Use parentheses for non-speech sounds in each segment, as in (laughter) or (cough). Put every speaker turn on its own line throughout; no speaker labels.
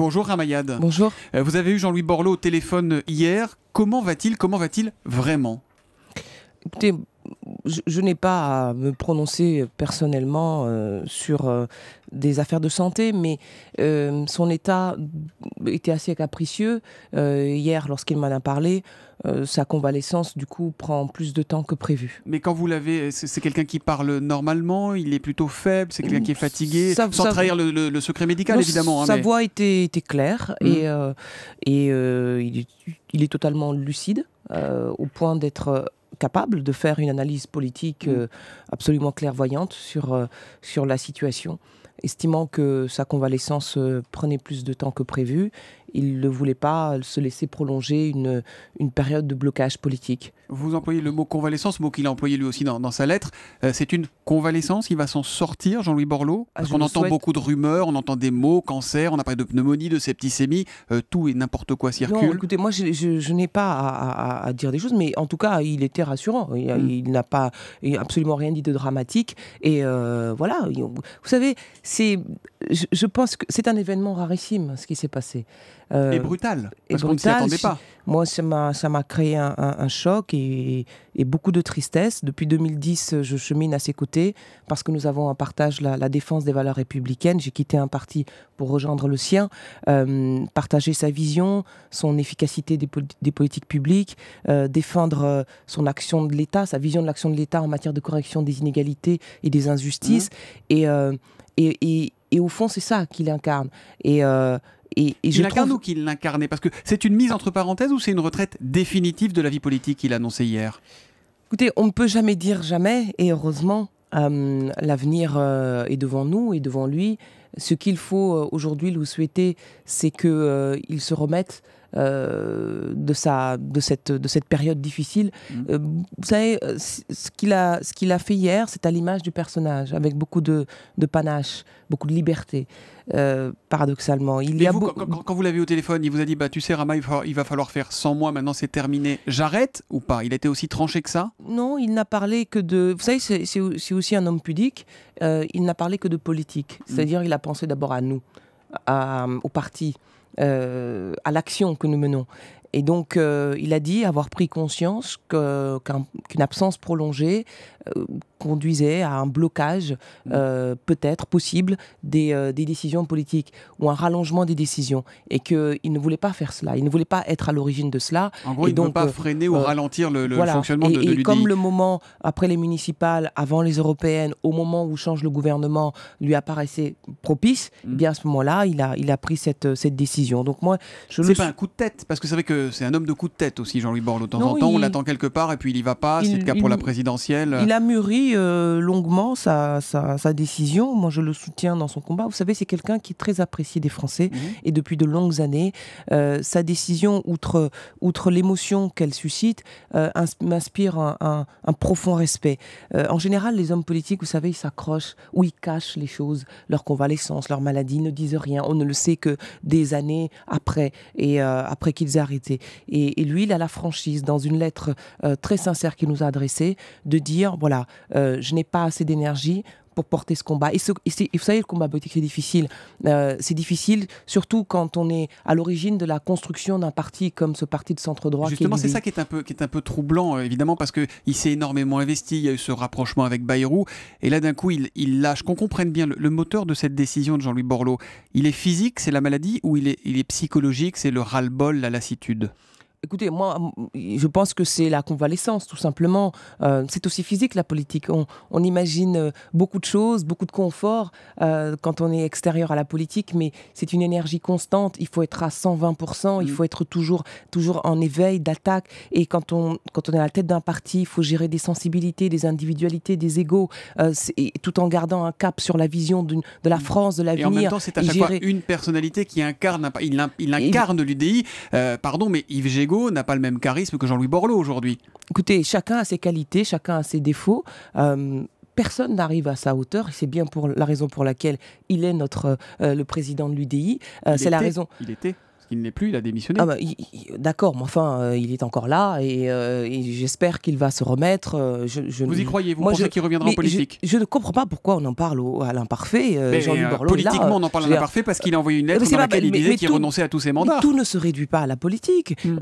Bonjour Ramayad. Bonjour. Euh, vous avez eu Jean-Louis Borloo au téléphone hier. Comment va-t-il Comment va-t-il
vraiment je, n'ai pas à me prononcer personnellement euh, sur euh, des affaires de santé, mais euh, son état était assez capricieux. hier, lorsqu'il m'en a parlé, sa convalescence, du coup, prend plus de temps que prévu. Mais quand
vous l'avez, c'est quelqu'un qui parle normalement, il est plutôt faible, c'est quelqu'un qui est fatigué, sans trahir le, secret médical, évidemment. Hein, sa voix
était, était claire mmh. et, et il, est, il, est, totalement lucide, au point d'être capable de faire une analyse politique mm. euh, absolument clairvoyante sur, euh, sur la situation, estimant que sa convalescence euh, prenait plus de temps que prévu il ne voulait pas se laisser prolonger une, une période de blocage politique.
Vous employez le mot convalescence, mot qu'il a employé lui aussi dans, dans sa lettre. Euh, c'est une convalescence, il va s'en sortir, Jean-Louis Borloo ah, Parce qu'on entend beaucoup de rumeurs, on entend des mots, cancer, on a parlé de pneumonie, de septicémie, euh, tout et n'importe quoi circule. écoutez,
moi je, je, n'ai pas à, à, dire des choses, mais en tout cas, il était rassurant. Il, mm. n'a pas absolument rien dit de dramatique. Et euh, voilà, vous savez, c'est, je pense que c'est un événement rarissime ce qui s'est passé. Euh, et brutal, parce qu'on ne s'y attendait pas. Moi, ça m'a créé un, un choc et, beaucoup de tristesse. Depuis 2010, je chemine à ses côtés parce que nous avons un partage la, défense des valeurs républicaines. J'ai quitté un parti pour rejoindre le sien, euh, partager sa vision, son efficacité des, politiques publiques, euh, défendre son action de l'État, sa vision de l'action de l'État en matière de correction des inégalités et des injustices. Mmh. Et, et, et, et, au fond, c'est ça qu'il incarne. Et je il ou
qu'il l'incarnait Parce que c'est une mise entre parenthèses ou c'est une retraite définitive de la vie politique qu'il annonçait hier
Écoutez, on ne peut jamais dire jamais, et heureusement, euh, l'avenir euh, est devant nous et devant lui. Ce qu'il faut euh, aujourd'hui lui souhaiter, c'est qu'il se remette euh, de, de, cette, de cette période difficile. Mm. Euh, vous savez, euh, ce qu'il a, qu'il a fait hier, c'est à l'image du personnage, avec beaucoup de, panache, beaucoup de liberté. paradoxalement. quand,
vous l'avez au téléphone, il vous a dit bah, Tu sais, Rama, il, va, falloir faire 100 mois, maintenant c'est terminé. J'arrête ou pas Il était aussi tranché que ça
Non, il n'a parlé que de. Vous savez, c'est aussi un homme pudique. il n'a parlé que de politique. Mm. C'est-à-dire, il a pensé d'abord à nous, au parti. Euh, à l'action que nous menons. Et donc, euh, il a dit avoir pris conscience qu'une absence prolongée euh, conduisait à un blocage mm. euh, peut-être possible euh, des, décisions politiques ou un rallongement des décisions et qu'il ne voulait pas faire cela, il ne voulait pas être à l'origine de cela. En gros, il ne pas euh, freiner ou
ralentir le, fonctionnement de de, de Et comme le
moment après les municipales, avant les européennes, au moment où change le gouvernement, lui apparaissait propice, mm. bien à ce moment-là, il a, il a pris cette, cette décision. Donc moi, je C'est pas un coup
de tête, parce que c'est vrai que c'est un homme de coup de tête aussi, Jean-Louis Borloo. De temps en temps, on l'attend quelque part et puis il y va pas, c'est le cas pour la présidentielle. Il a
mûri euh, longuement sa, décision. Moi, je le soutiens dans son combat. Vous savez, c'est quelqu'un qui est très apprécié des Français mhm. et depuis de longues années. Euh, sa décision, outre, outre l'émotion qu'elle suscite, euh, m'inspire un, profond respect. en général, les hommes politiques, vous savez, ils s'accrochent ou ils cachent les choses, leur convalescence, leur maladie, ne disent rien. On ne le sait que des années après et après qu'ils aient arrêté. et, lui, il a la franchise dans une lettre très sincère qu'il nous a adressée de dire voilà, euh, je n'ai pas assez d'énergie pour porter ce combat. Et, vous savez, le combat politique, est difficile. Euh, c'est difficile, surtout quand on est à l'origine de la construction d'un parti comme ce parti de centre-droit. Justement, c'est ça
qui est, un peu, qui est un peu troublant, euh, évidemment, parce qu'il s'est énormément investi, il y a eu ce rapprochement avec Bayrou, et là, d'un coup, il, lâche. Qu'on comprenne bien le, moteur de cette décision de Jean-Louis Borloo, il est physique, c'est la maladie, ou il est, il est psychologique, c'est le ras-le-bol, la lassitude
Écoutez, moi, je pense que c'est la convalescence, tout simplement. Euh, c'est aussi physique, la politique. On, imagine euh, beaucoup de choses, beaucoup de confort euh, quand on est extérieur à la politique, mais c'est une énergie constante. Il faut être à 120%, il mm. faut être toujours, toujours en éveil d'attaque. Et quand on, quand on est à la tête d'un parti, il faut gérer des sensibilités, des individualités, des égaux, tout en gardant un cap sur la vision de la mm. France, de l'avenir. Et en même temps, c'est à chaque fois
une personnalité qui incarne, il, il incarne l'UDI. pardon, mais Yves n'a pas le même charisme que Jean-Louis Borloo aujourd'hui.
Écoutez, chacun a ses qualités, chacun a ses défauts. Euh, personne n'arrive à sa hauteur. et C'est bien pour la raison pour laquelle il est notre euh, le président de l'UDI. Euh, c'est la raison.
Il était il n'est plus, il a démissionné. Ah bah,
d'accord, mais enfin, euh, il est encore là euh, et, j'espère qu'il va se remettre. Euh, je, vous y croyez Vous pensez qu'il reviendra en politique je, ne comprends pas pourquoi on en parle au, à l'imparfait. politiquement, on en parle à l'imparfait parce qu'il a envoyé une lettre dans laquelle il disait qu'il renonçait à tous ses mandats. tout ne se réduit pas à la politique. Hmm.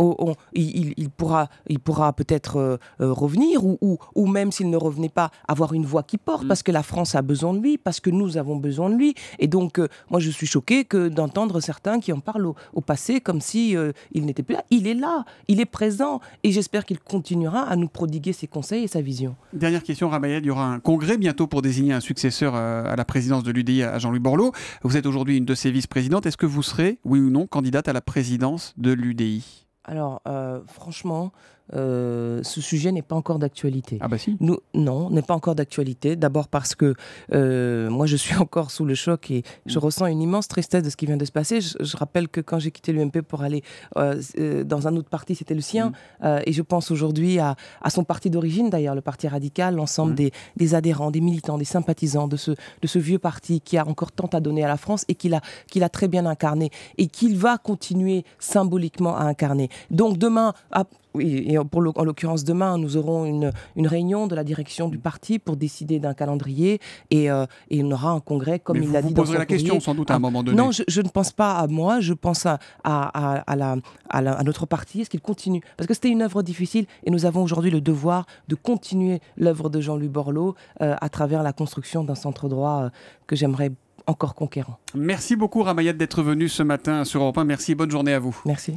il, pourra, il pourra peut-être revenir ou, ou, même s'il ne revenait pas, avoir une voix qui porte hmm. parce que la France a besoin de lui, parce que nous avons besoin de lui. Et donc, moi, je suis choquée que d'entendre certains qui en parlent au passé comme si euh, il n'était plus là. Il est là, il est présent, et j'espère qu'il continuera à nous prodiguer ses conseils et sa vision.
Dernière question, Ramayad, il y aura un congrès bientôt pour désigner un successeur euh, à la présidence de l'UDI à Jean-Louis Borloo. Vous êtes aujourd'hui une de ses vice-présidentes. Est-ce que vous serez, oui ou non, candidate à la présidence de l'UDI
alors, euh, franchement, euh, ce sujet n'est pas encore d'actualité. Ah bah si. non, n'est pas encore d'actualité. D'abord parce que euh, moi, je suis (laughs) encore sous le choc et je mm. ressens une immense tristesse de ce qui vient de se passer. Je, rappelle que quand j'ai quitté l'UMP pour aller dans un autre parti, c'était le sien. Mm. et je pense aujourd'hui à, son parti d'origine, d'ailleurs, le Parti radical, l'ensemble mm. des, adhérents, des militants, des sympathisants de ce, vieux parti qui a encore tant à donner à la France et qu'il qu'il a très bien incarné et qu'il va continuer symboliquement à incarner. Donc demain, ah, et en l'occurrence demain, nous aurons une, une, réunion de la direction du parti pour décider d'un calendrier et, il euh, et, on aura un congrès comme il l'a dit. Vous poserez dans la question sans doute à un ah, moment donné. Non, je, ne pense pas à moi, je pense à, à, à, la, à, notre parti, est-ce qu'il continue Parce que c'était une œuvre difficile et nous avons aujourd'hui le devoir de continuer l'œuvre de Jean-Louis Borloo euh, à travers la construction d'un centre droit euh, que j'aimerais encore conquérant.
Merci beaucoup Ramayad d'être venu ce matin sur Europe 1. Merci, bonne journée à vous. Merci.